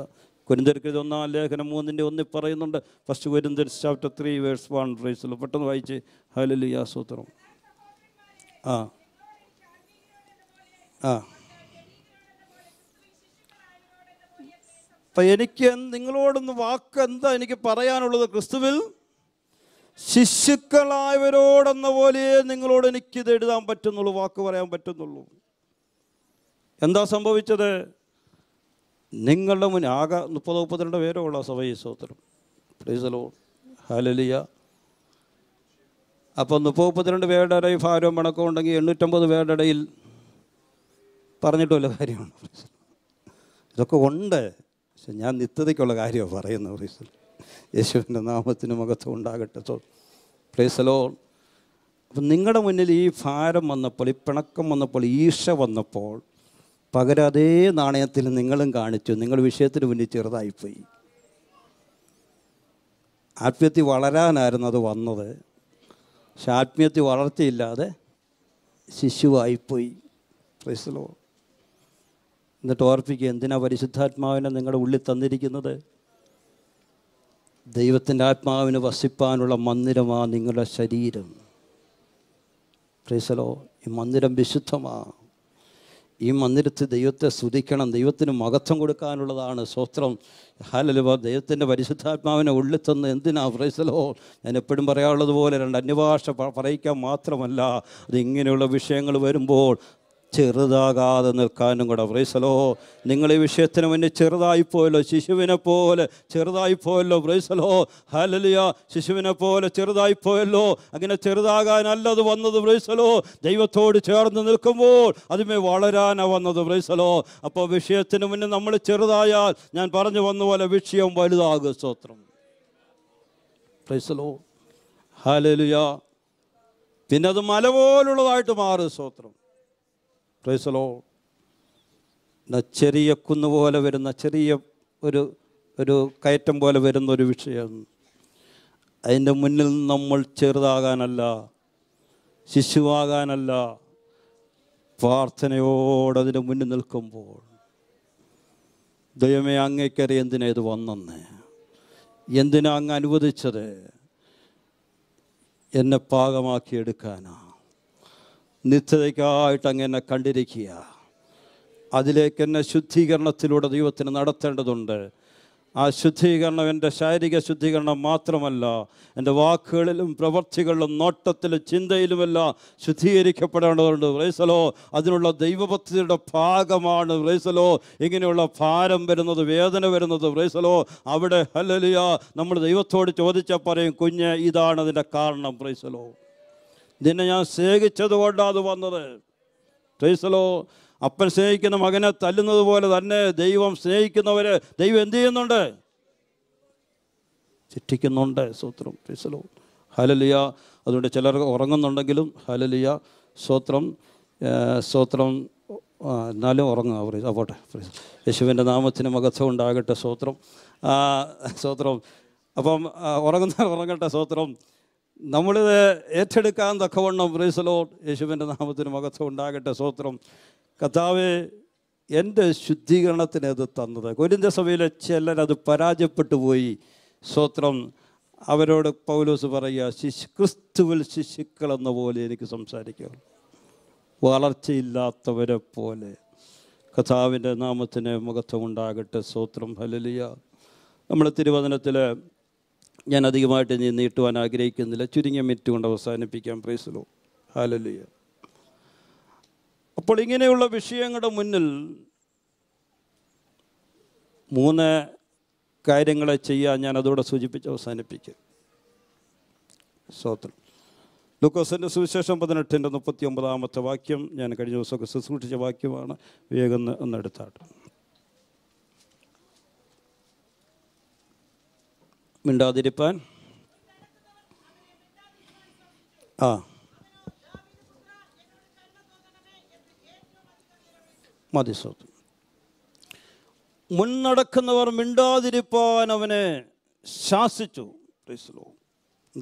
കുരിന്തർക്ക് ഒന്നാം ലേഖനം മൂന്നിൻ്റെ ഒന്നിൽ പറയുന്നുണ്ട് first Corinthians chapter three verse one റേസിൽ പെട്ടെന്ന് വായിച്ച് ഹലലി സൂത്രം ആ ആ അപ്പം എനിക്ക് നിങ്ങളോടൊന്ന് വാക്ക് എന്താ എനിക്ക് പറയാനുള്ളത് ക്രിസ്തുവിൽ ശിശുക്കളായവരോടെന്ന പോലെ നിങ്ങളോട് എനിക്കിത് എഴുതാൻ പറ്റുന്നുള്ളൂ വാക്ക് പറയാൻ പറ്റുന്നുള്ളൂ എന്താ സംഭവിച്ചത് നിങ്ങളുടെ മുന്നിൽ ആകെ മുപ്പത് മുപ്പത്തിരണ്ട് പേരോ ഉള്ള സഭയിൽ സ്തോത്രം പ്ലീസലോ ഹാലലിയ അപ്പോൾ മുപ്പത് മുപ്പത്തിരണ്ട് പേരുടെ ഇടയിൽ ഭാരവും മണക്കവും ഉണ്ടെങ്കിൽ എണ്ണൂറ്റമ്പത് പേരുടെ ഇടയിൽ പറഞ്ഞിട്ടുമില്ല കാര്യമാണ് ഇതൊക്കെ ഉണ്ട് പക്ഷെ ഞാൻ നിത്യതയ്ക്കുള്ള കാര്യമാണ് പറയുന്നത് പ്രീസൽ യേശുവിൻ്റെ നാമത്തിന് മുഖത്തും ഉണ്ടാകട്ടെ സോ പ്രീസലോ അപ്പം നിങ്ങളുടെ മുന്നിൽ ഈ ഭാരം വന്നപ്പോൾ ഈ പിണക്കം വന്നപ്പോൾ ഈശ വന്നപ്പോൾ പകരം അതേ നാണയത്തിൽ നിങ്ങളും കാണിച്ചു നിങ്ങൾ വിഷയത്തിന് മുന്നിൽ ചെറുതായിപ്പോയി ആത്മീയത്തിൽ വളരാനായിരുന്നു അത് വന്നത് പക്ഷെ ആത്മീയത്തിൽ വളർച്ചയില്ലാതെ ശിശുവായിപ്പോയി പ്രൈസലോ എന്നിട്ട് ഓർപ്പിക്കുക എന്തിനാ പരിശുദ്ധാത്മാവിനെ നിങ്ങളുടെ ഉള്ളിൽ തന്നിരിക്കുന്നത് ദൈവത്തിൻ്റെ ആത്മാവിന് വസിപ്പാനുള്ള മന്ദിരമാണ് നിങ്ങളുടെ ശരീരം പ്രൈസലോ ഈ മന്ദിരം വിശുദ്ധമാണ് ഈ മന്ദിരത്തിൽ ദൈവത്തെ സ്തുതിക്കണം ദൈവത്തിന് മഹത്വം കൊടുക്കാനുള്ളതാണ് സ്വസ്ത്രം ഹലലുവ ദൈവത്തിൻ്റെ പരിശുദ്ധാത്മാവിനെ ഉള്ളിൽ തന്ന് എന്തിനാ ഫ്രൈസലോ ഞാൻ എപ്പോഴും പറയാനുള്ളത് പോലെ രണ്ട് അന്യഭാഷ പറയിക്കാൻ മാത്രമല്ല അത് ഇങ്ങനെയുള്ള വിഷയങ്ങൾ വരുമ്പോൾ ചെറുതാകാതെ നിൽക്കാനും കൂടെ ബ്രൈസലോ നിങ്ങൾ ഈ വിഷയത്തിന് മുന്നിൽ ചെറുതായിപ്പോയല്ലോ ശിശുവിനെ പോലെ ചെറുതായിപ്പോയല്ലോ ബ്രൈസലോ ഹലലിയ ശിശുവിനെ പോലെ ചെറുതായിപ്പോയല്ലോ അങ്ങനെ ചെറുതാകാനല്ല അത് വന്നത് ബ്രൈസലോ ദൈവത്തോട് ചേർന്ന് നിൽക്കുമ്പോൾ അതുമേ വളരാനാ വന്നത് ബ്രൈസലോ അപ്പോൾ വിഷയത്തിന് മുന്നിൽ നമ്മൾ ചെറുതായാൽ ഞാൻ പറഞ്ഞു വന്ന പോലെ വിഷയം വലുതാകും സ്തോത്രം ബ്രൈസലോ ഹലലിയ പിന്നെ അത് മല പോലുള്ളതായിട്ട് മാറും സ്തോത്രം പ്രൈസലോ ചെറിയ കുന്നുപോലെ വരുന്ന ചെറിയ ഒരു ഒരു കയറ്റം പോലെ വരുന്ന ഒരു വിഷയം അതിൻ്റെ മുന്നിൽ നമ്മൾ ചെറുതാകാനല്ല ശിശുവാകാനല്ല പ്രാർത്ഥനയോടതിൻ്റെ മുന്നിൽ നിൽക്കുമ്പോൾ ദൈവമേ അങ്ങേക്കറി എന്തിനാ ഇത് വന്നെന്ന് എന്തിനാ അങ്ങ് അനുവദിച്ചത് എന്നെ പാകമാക്കിയെടുക്കാനാണ് നിത്യതയ്ക്കായിട്ട് അങ്ങനെ കണ്ടിരിക്കുക അതിലേക്ക് എന്നെ ശുദ്ധീകരണത്തിലൂടെ ദൈവത്തിന് നടത്തേണ്ടതുണ്ട് ആ ശുദ്ധീകരണം എൻ്റെ ശാരീരിക ശുദ്ധീകരണം മാത്രമല്ല എൻ്റെ വാക്കുകളിലും പ്രവൃത്തികളിലും നോട്ടത്തിലും ചിന്തയിലുമെല്ലാം ശുദ്ധീകരിക്കപ്പെടേണ്ടതുണ്ട് റൈസലോ അതിനുള്ള ദൈവപദ്ധതിയുടെ ഭാഗമാണ് റൈസലോ ഇങ്ങനെയുള്ള ഭാരം വരുന്നത് വേദന വരുന്നത് റൈസലോ അവിടെ ഹലലിയ നമ്മൾ ദൈവത്തോട് ചോദിച്ചാൽ പറയും കുഞ്ഞ് ഇതാണ് അതിൻ്റെ കാരണം റൈസലോ നിന്നെ ഞാൻ സ്നേഹിച്ചത് കൊണ്ടാണ് അത് വന്നത് ക്രൈസ്തലോ അപ്പൻ സ്നേഹിക്കുന്ന മകനെ തല്ലുന്നത് പോലെ തന്നെ ദൈവം സ്നേഹിക്കുന്നവര് ദൈവം എന്ത് ചെയ്യുന്നുണ്ട് ചിട്ടിക്കുന്നുണ്ട് സൂത്രം ക്രൈസ്തലോ ഹലലിയ അതുകൊണ്ട് ചിലർ ഉറങ്ങുന്നുണ്ടെങ്കിലും ഹലലിയ സ്വത്രം സ്വത്രം എന്നാലും ഉറങ്ങുക അവർ ആവട്ടെ യേശുവിൻ്റെ നാമത്തിന് മകത്വം ഉണ്ടാകട്ടെ സ്വത്രം സ്വത്രം അപ്പം ഉറങ്ങുന്നവർ ഉറങ്ങട്ടെ സ്വത്രം നമ്മളിത് ഏറ്റെടുക്കാൻ തക്കവണ്ണം പ്രൈസലോ യേശുവിൻ്റെ നാമത്തിന് മകത്വം ഉണ്ടാകട്ടെ സ്വോത്രം കഥാവ് എൻ്റെ ശുദ്ധീകരണത്തിന് അത് തന്നത് കൊരിന്ത സഭയിലെ ചിലരത് പരാജയപ്പെട്ടു പോയി സ്വോത്രം അവരോട് പൗലോസ് പറയുക ശിശു ക്രിസ്തുവിൽ ശിശുക്കളെന്ന പോലെ എനിക്ക് സംസാരിക്കുക വളർച്ചയില്ലാത്തവരെ പോലെ കഥാവിൻ്റെ നാമത്തിന് ഉണ്ടാകട്ടെ സ്വോത്രം ഹലലിയ നമ്മുടെ തിരുവചനത്തിൽ ഞാൻ അധികമായിട്ട് ഇനി നീട്ടുവാൻ ആഗ്രഹിക്കുന്നില്ല ചുരുങ്ങിയ മിനിറ്റ് കൊണ്ട് അവസാനിപ്പിക്കാൻ പ്രൈസലോ ഹാലലിയ അപ്പോൾ ഇങ്ങനെയുള്ള വിഷയങ്ങളുടെ മുന്നിൽ മൂന്ന് കാര്യങ്ങളെ ചെയ്യാൻ ഞാൻ അതോടെ സൂചിപ്പിച്ച് അവസാനിപ്പിക്കും സ്തോത്രം ലൂക്കോസിൻ്റെ സുവിശേഷം പതിനെട്ടിൻ്റെ മുപ്പത്തി ഒമ്പതാമത്തെ വാക്യം ഞാൻ കഴിഞ്ഞ ദിവസമൊക്കെ ശുശ്രൂഷിച്ച വാക്യമാണ് വേഗം എന്നെടുത്താട്ട് മിണ്ടാതിരിപ്പാൻ ആ മതി സ്വത്ത് മുൻനടക്കുന്നവർ മിണ്ടാതിരിപ്പാൻ അവനെ ശാസിച്ചു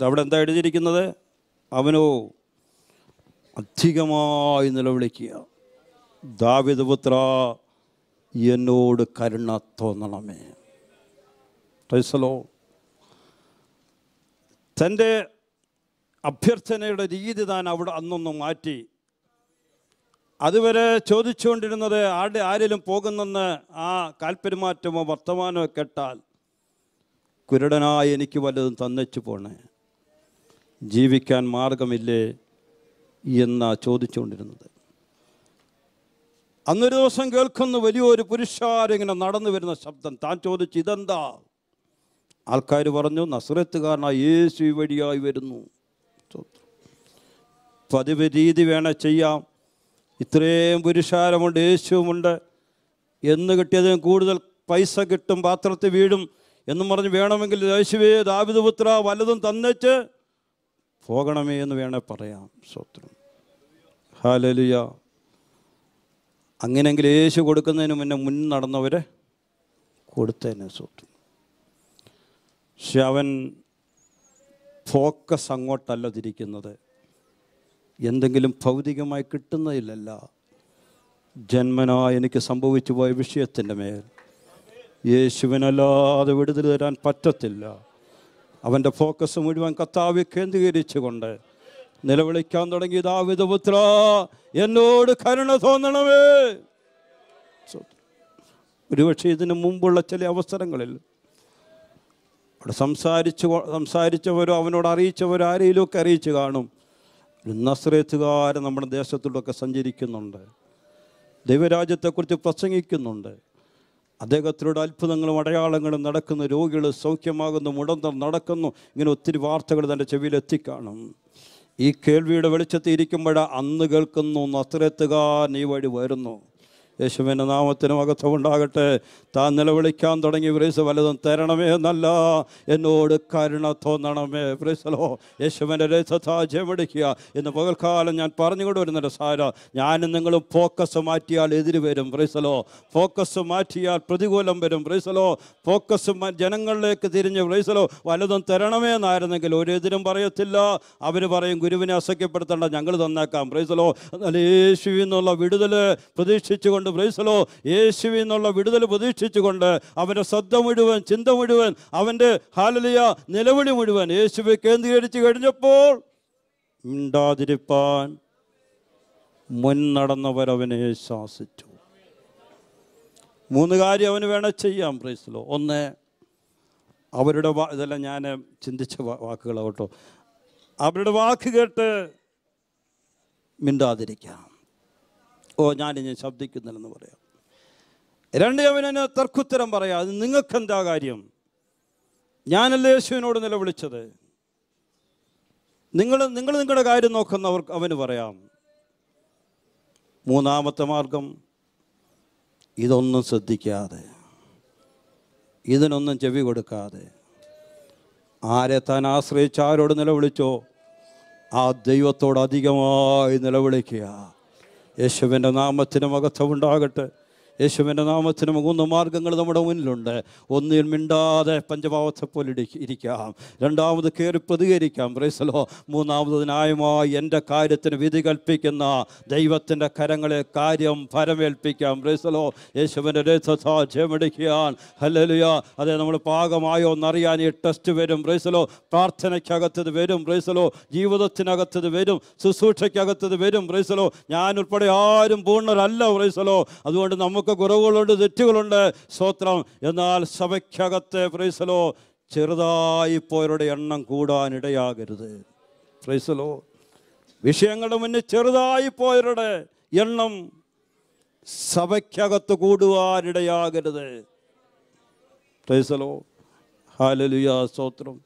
അവിടെ എന്താ എഴുതിയിരിക്കുന്നത് അവനോ അധികമായി നിലവിളിക്കുക ദാവിദ് പുത്ര എന്നോട് കരുണ തോന്നണമേ ടൈസലോ തൻ്റെ അഭ്യർത്ഥനയുടെ രീതി താൻ അവിടെ അന്നൊന്ന് മാറ്റി അതുവരെ ചോദിച്ചുകൊണ്ടിരുന്നത് ആരുടെ ആരിലും പോകുന്നെന്ന് ആ കാൽപ്പെരുമാറ്റമോ വർത്തമാനമോ കേട്ടാൽ കുരുടനായി എനിക്ക് വല്ലതും തന്നെച്ചു പോണേ ജീവിക്കാൻ മാർഗമില്ലേ എന്നാ ചോദിച്ചുകൊണ്ടിരുന്നത് അന്നൊരു ദിവസം കേൾക്കുന്ന വലിയൊരു പുരുഷാരിങ്ങനെ നടന്നു വരുന്ന ശബ്ദം താൻ ചോദിച്ചു ഇതെന്താ ആൾക്കാർ പറഞ്ഞു നസ്രത്തുകാരനായ യേശു വഴിയായി വരുന്നു പതിവ് രീതി വേണം ചെയ്യാം ഇത്രയും പുരുഷാരമുണ്ട് യേശുവുമുണ്ട് എന്ന് കിട്ടിയതിന് കൂടുതൽ പൈസ കിട്ടും പാത്രത്തിൽ വീഴും എന്നും പറഞ്ഞ് വേണമെങ്കിൽ യേശുവേ ദാവിദപുത്ര വലതും തന്നേച്ച് പോകണമേ എന്ന് വേണേൽ പറയാം സ്വത്രം ഹാലലിയ അങ്ങനെയെങ്കിൽ യേശു കൊടുക്കുന്നതിന് മുന്നേ മുൻ നടന്നവരെ കൊടുത്തതിനെ സ്വത്രം പക്ഷെ അവൻ ഫോക്കസ് അങ്ങോട്ടല്ല തിരിക്കുന്നത് എന്തെങ്കിലും ഭൗതികമായി കിട്ടുന്നതിലല്ല ജന്മനാ എനിക്ക് സംഭവിച്ചു പോയ വിഷയത്തിൻ്റെ മേൽ യേശുവിനല്ലാതെ വിടുതൽ തരാൻ പറ്റത്തില്ല അവൻ്റെ ഫോക്കസ് മുഴുവൻ കത്താവി കേന്ദ്രീകരിച്ചുകൊണ്ട് നിലവിളിക്കാൻ തുടങ്ങി വിധപുത്ര എന്നോട് കരുണ തോന്നണമേ ഒരുപക്ഷെ ഇതിനു മുമ്പുള്ള ചില അവസരങ്ങളിൽ അവിടെ സംസാരിച്ചു സംസാരിച്ചവരോ അവനോട് അറിയിച്ചവരോ ആരെയിലുമൊക്കെ അറിയിച്ചു കാണും നസ്രേത്തുകാരൻ നമ്മുടെ ദേശത്തിലൊക്കെ സഞ്ചരിക്കുന്നുണ്ട് ദൈവരാജ്യത്തെക്കുറിച്ച് പ്രസംഗിക്കുന്നുണ്ട് അദ്ദേഹത്തിലൂടെ അത്ഭുതങ്ങളും അടയാളങ്ങളും നടക്കുന്നു രോഗികൾ സൗഖ്യമാകുന്നു മുടന്തർ നടക്കുന്നു ഇങ്ങനെ ഒത്തിരി വാർത്തകൾ തൻ്റെ ചെവിയിൽ എത്തിക്കാണും ഈ കേൾവിയുടെ വെളിച്ചത്തിൽ അന്ന് കേൾക്കുന്നു നസ്രത്തുകാരൻ ഈ വഴി വരുന്നു യേശുവിൻ്റെ നാമത്തിന് മകത്വമുണ്ടാകട്ടെ താൻ നിലവിളിക്കാൻ തുടങ്ങി ഫ്രീസ് വലതും തരണമേ എന്നല്ല എന്നോട് കരുണ തോന്നണമേ ഫ്രീസലോ യേശുവിൻ്റെ എടുക്കുക ഇന്ന് പകൽക്കാലം ഞാൻ പറഞ്ഞുകൊണ്ട് വരുന്നുണ്ട് സാര ഞാനും നിങ്ങളും ഫോക്കസ് മാറ്റിയാൽ എതിര് വരും ഫ്രീസലോ ഫോക്കസ് മാറ്റിയാൽ പ്രതികൂലം വരും ഫ്രീസലോ ഫോക്കസ് ജനങ്ങളിലേക്ക് തിരിഞ്ഞ് ഫ്രീസലോ വലതും തരണമേ എന്നായിരുന്നെങ്കിൽ ഒരു എതിരും പറയത്തില്ല അവർ പറയും ഗുരുവിനെ അസഖ്യപ്പെടുത്തേണ്ട ഞങ്ങൾ തന്നേക്കാം ഫ്രീസലോ എന്നാൽ യേശു എന്നുള്ള വിടുതൽ പ്രതീക്ഷിച്ചുകൊണ്ട് കൊണ്ട് ബ്രൈസലോ യേശുവിൽ നിന്നുള്ള വിടുതൽ പ്രതീക്ഷിച്ചുകൊണ്ട് അവൻ്റെ ശ്രദ്ധ മുഴുവൻ ചിന്ത മുഴുവൻ അവൻ്റെ ഹാലലിയ നിലവിളി മുഴുവൻ യേശുവെ കേന്ദ്രീകരിച്ച് കഴിഞ്ഞപ്പോൾ മിണ്ടാതിരിപ്പാൻ മുൻ നടന്നവരവനെ ശാസിച്ചു മൂന്ന് കാര്യം അവന് വേണം ചെയ്യാം പ്രൈസലോ ഒന്ന് അവരുടെ വാ ഇതെല്ലാം ഞാൻ ചിന്തിച്ച വാക്കുകളാവട്ടോ അവരുടെ വാക്ക് കേട്ട് മിണ്ടാതിരിക്കാം ഓ ഞാനിനി ശബ്ദിക്കുന്നില്ലെന്ന് പറയാം രണ്ട് യവനന് തർക്കുത്തരം പറയാം അത് നിങ്ങൾക്കെന്താ കാര്യം ഞാനല്ലേ യേശുവിനോട് നിലവിളിച്ചത് നിങ്ങൾ നിങ്ങൾ നിങ്ങളുടെ കാര്യം നോക്കുന്നവർ അവന് പറയാം മൂന്നാമത്തെ മാർഗം ഇതൊന്നും ശ്രദ്ധിക്കാതെ ഇതിനൊന്നും ചെവി കൊടുക്കാതെ ആരെ താൻ ആശ്രയിച്ച് ആരോട് നിലവിളിച്ചോ ആ ദൈവത്തോട് അധികമായി നിലവിളിക്കുക യേശുവിൻ്റെ നാമത്തിന് മകത്വമുണ്ടാകട്ടെ യേശുവിൻ്റെ നാമത്തിന് മൂന്ന് മാർഗങ്ങൾ നമ്മുടെ മുന്നിലുണ്ട് ഒന്നിൽ മിണ്ടാതെ പഞ്ചഭാവത്തെ പോലെ ഇരിക്കാം രണ്ടാമത് കയറി പ്രതികരിക്കാം ബ്രൈസലോ മൂന്നാമത് ന്യായമായി എൻ്റെ കാര്യത്തിന് വിധി കൽപ്പിക്കുന്ന ദൈവത്തിൻ്റെ കരങ്ങളെ കാര്യം ഫലമേൽപ്പിക്കാം ബ്രൈസലോ യേശുവിൻ്റെ രഥസാക്ഷ്യമെടുക്കാൻ ഹലലുയ അതെ നമ്മൾ പാകമായോ എന്നറിയാൻ ഈ ടെസ്റ്റ് വരും ബ്രൈസലോ പ്രാർത്ഥനയ്ക്കകത്തത് വരും ബ്രൈസലോ ജീവിതത്തിനകത്തത് വരും ശുശ്രൂഷയ്ക്കകത്തത് വരും ബ്രൈസലോ ഞാനുൾപ്പെടെ ആരും പൂർണ്ണരല്ല ബ്രൈസലോ അതുകൊണ്ട് നമുക്ക് നമുക്ക് കുറവുകളുണ്ട് തെറ്റുകളുണ്ട് സ്തോത്രം എന്നാൽ സഭയ്ക്കകത്തെ ഫ്രൈസലോ ചെറുതായിപ്പോയവരുടെ എണ്ണം കൂടാനിടയാകരുത് ഫ്രൈസലോ വിഷയങ്ങളുടെ മുന്നിൽ ചെറുതായിപ്പോയവരുടെ എണ്ണം സഭയ്ക്കകത്ത് കൂടുവാനിടയാകരുത് ഫ്രൈസലോ ഹാലലുയാ സ്തോത്രം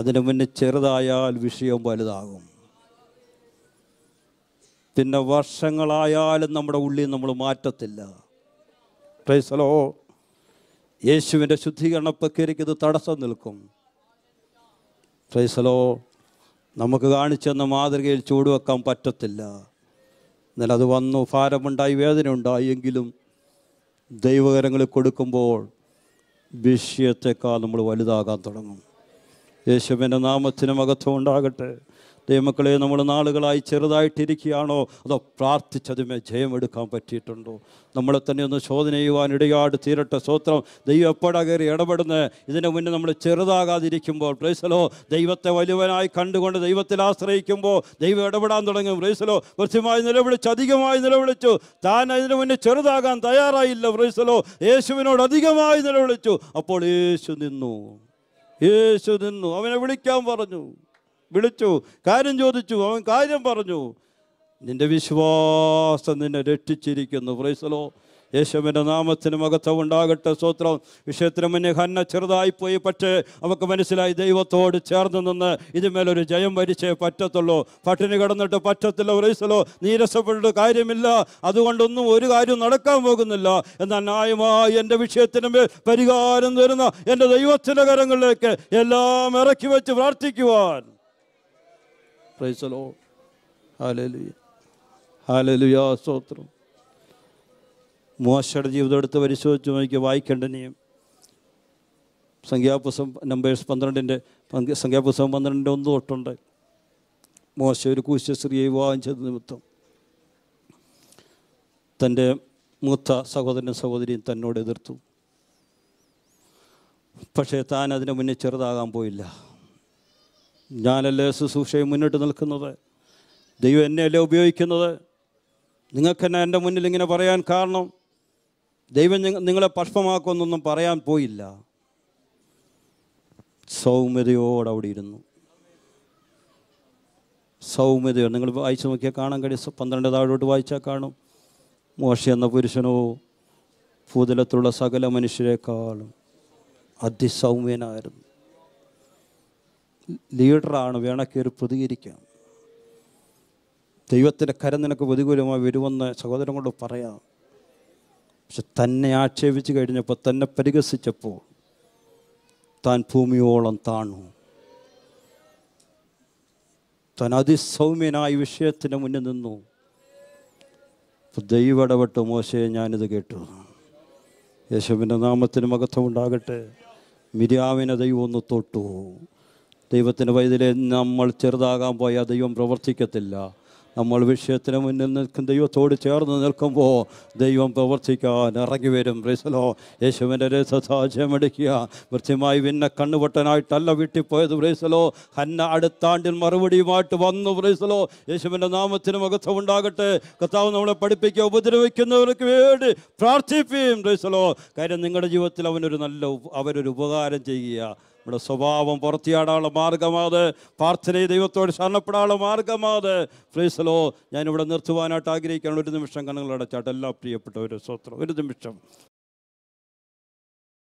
അതിനു മുന്നേ ചെറുതായാൽ വിഷയം വലുതാകും പിന്നെ വർഷങ്ങളായാലും നമ്മുടെ ഉള്ളിൽ നമ്മൾ മാറ്റത്തില്ല പ്രൈസലോ യേശുവിൻ്റെ ശുദ്ധീകരണ പ്രക്രിയയ്ക്ക് ഇത് തടസ്സം നിൽക്കും പ്രൈസലോ നമുക്ക് കാണിച്ചെന്ന മാതൃകയിൽ ചൂടുവെക്കാൻ പറ്റത്തില്ല എന്നാലത് വന്നു ഭാരമുണ്ടായി വേദന ഉണ്ടായി എങ്കിലും ദൈവകരങ്ങൾ കൊടുക്കുമ്പോൾ വിഷയത്തെക്കാൾ നമ്മൾ വലുതാകാൻ തുടങ്ങും യേശുവിൻ്റെ നാമത്തിന് മഹത്വം ഉണ്ടാകട്ടെ ദൈവമക്കളെ നമ്മൾ നാളുകളായി ചെറുതായിട്ടിരിക്കുകയാണോ അതോ പ്രാർത്ഥിച്ചതുമേ ജയമെടുക്കാൻ പറ്റിയിട്ടുണ്ടോ നമ്മളെ തന്നെ ഒന്ന് ശോധന ചെയ്യുവാൻ ഇടയാട് തീരട്ടെ സ്വത്രം ദൈവം എപ്പോഴാണ് കയറി ഇടപെടുന്നത് ഇതിനു മുന്നേ നമ്മൾ ചെറുതാകാതിരിക്കുമ്പോൾ പ്രൈസലോ ദൈവത്തെ വലുവനായി കണ്ടുകൊണ്ട് ദൈവത്തിൽ ആശ്രയിക്കുമ്പോൾ ദൈവം ഇടപെടാൻ തുടങ്ങും പ്രൈസലോ കൃത്യമായി നിലവിളിച്ചു അധികമായി നിലവിളിച്ചു താൻ അതിനു മുന്നേ ചെറുതാകാൻ തയ്യാറായില്ല പ്രൈസലോ യേശുവിനോട് അധികമായി നിലവിളിച്ചു അപ്പോൾ യേശു നിന്നു യേശു നിന്നു അവനെ വിളിക്കാൻ പറഞ്ഞു വിളിച്ചു കാര്യം ചോദിച്ചു അവൻ കാര്യം പറഞ്ഞു നിന്റെ വിശ്വാസം നിന്നെ രക്ഷിച്ചിരിക്കുന്നു പ്രൈസലോ യേശുവിൻ്റെ നാമത്തിന് മകത്വം ഉണ്ടാകട്ടെ സ്തോത്രം വിഷയത്തിന് മുന്നേ ഹന്ന ചെറുതായിപ്പോയി പക്ഷേ അവൾക്ക് മനസ്സിലായി ദൈവത്തോട് ചേർന്ന് നിന്ന് ഇതുമേലൊരു ജയം വരിച്ചേ പറ്റത്തുള്ളൂ പട്ടിണി കിടന്നിട്ട് പറ്റത്തില്ല ഒരൈസലോ നീരസപ്പെട്ടിട്ട് കാര്യമില്ല അതുകൊണ്ടൊന്നും ഒരു കാര്യം നടക്കാൻ പോകുന്നില്ല എന്നാൽ ന്യായമായി എൻ്റെ വിഷയത്തിന് മേൽ പരിഹാരം തരുന്ന എൻ്റെ ദൈവത്തിൻ്റെ കരങ്ങളിലേക്ക് എല്ലാം ഇറക്കി വെച്ച് പ്രാർത്ഥിക്കുവാൻ പ്രൈസലോ ഹാലലുയ ഹാലലുയ സ്തോത്രം മോശയുടെ ജീവിതം എടുത്ത് പരിശോധിച്ച് നോക്കി വായിക്കേണ്ട നിയം സംഖ്യാപുസ്തകം നമ്പേഴ്സ് പന്ത്രണ്ടിൻ്റെ സംഖ്യാപുസ്തകം പന്ത്രണ്ടിൻ്റെ ഒന്ന് തൊട്ടുണ്ട് മോശ ഒരു കൂശ സ്ത്രീയെ വിവാഹം ചെയ്ത നിമിത്തം തൻ്റെ മൂത്ത സഹോദരനും സഹോദരിയും തന്നോട് എതിർത്തു പക്ഷേ താൻ അതിനു മുന്നേ ചെറുതാകാൻ പോയില്ല ഞാനല്ലേ ശുശ്രൂഷയും മുന്നോട്ട് നിൽക്കുന്നത് ദൈവം എന്നെയല്ലേ ഉപയോഗിക്കുന്നത് നിങ്ങൾക്കെന്നെ എൻ്റെ മുന്നിൽ ഇങ്ങനെ പറയാൻ കാരണം ദൈവം നിങ്ങളെ പഷ്പമാക്കുമെന്നൊന്നും പറയാൻ പോയില്ല സൗമ്യതയോടെ അവിടെ ഇരുന്നു സൗമ്യതയോ നിങ്ങൾ വായിച്ചു നോക്കിയാൽ കാണാൻ കഴിയും പന്ത്രണ്ട് താഴോട്ട് വായിച്ചാൽ കാണും മോശ എന്ന പുരുഷനോ ഭൂതലത്തുള്ള സകല മനുഷ്യരെക്കാളും അതിസൗമ്യനായിരുന്നു ലീഡറാണ് വേണം കയറി പ്രതികരിക്കാം ദൈവത്തിൻ്റെ കരം നിനക്ക് പ്രതികൂലമായി വരുമെന്ന് സഹോദരങ്ങളോട് പറയാം പക്ഷെ തന്നെ ആക്ഷേപിച്ച് കഴിഞ്ഞപ്പോൾ തന്നെ പരിഹസിച്ചപ്പോൾ താൻ ഭൂമിയോളം താണു താൻ അതിസൗമ്യനായ വിഷയത്തിന് മുന്നിൽ നിന്നു ദൈവം ഇടപെട്ട് മോശയെ ഞാനിത് കേട്ടു യേശുവിൻ്റെ നാമത്തിന് മഹത്വം ഉണ്ടാകട്ടെ ദൈവം ഒന്ന് തൊട്ടു ദൈവത്തിൻ്റെ വൈദ്യരെ നമ്മൾ ചെറുതാകാൻ പോയാൽ ദൈവം പ്രവർത്തിക്കത്തില്ല നമ്മൾ വിഷയത്തിന് മുന്നിൽ നിൽക്കും ദൈവത്തോട് ചേർന്ന് നിൽക്കുമ്പോൾ ദൈവം പ്രവർത്തിക്കാൻ ഇറങ്ങി വരും ബ്രേസലോ യേശുവിൻ്റെ രസസാക്ഷ്യമെടുക്കുക കൃത്യമായി പിന്നെ കണ്ണുപൊട്ടനായിട്ടല്ല വീട്ടിൽ പോയത് ബ്രേസലോ ഹന്ന അടുത്താണ്ടിൽ മറുപടിയുമായിട്ട് വന്നു ബ്രേസലോ യേശുവിൻ്റെ നാമത്തിന് മകത്വം കർത്താവ് നമ്മളെ പഠിപ്പിക്കുക ഉപദ്രവിക്കുന്നവർക്ക് വേണ്ടി പ്രാർത്ഥിപ്പിക്കും ബ്രേസലോ കാര്യം നിങ്ങളുടെ ജീവിതത്തിൽ അവനൊരു നല്ല അവരൊരു ഉപകാരം ചെയ്യുക നമ്മുടെ സ്വഭാവം പുറത്തിയാടാനുള്ള മാർഗമാത് പ്രാർത്ഥനയെ ദൈവത്തോട് ശരണപ്പെടാനുള്ള മാർഗമാത് ഫ്രീസലോ ഞാനിവിടെ നിർത്തുവാനായിട്ട് ആഗ്രഹിക്കുകയാണ് ഒരു നിമിഷം കണ്ണുകൾ അടച്ചാട്ട് പ്രിയപ്പെട്ട ഒരു സ്വത്രം ഒരു നിമിഷം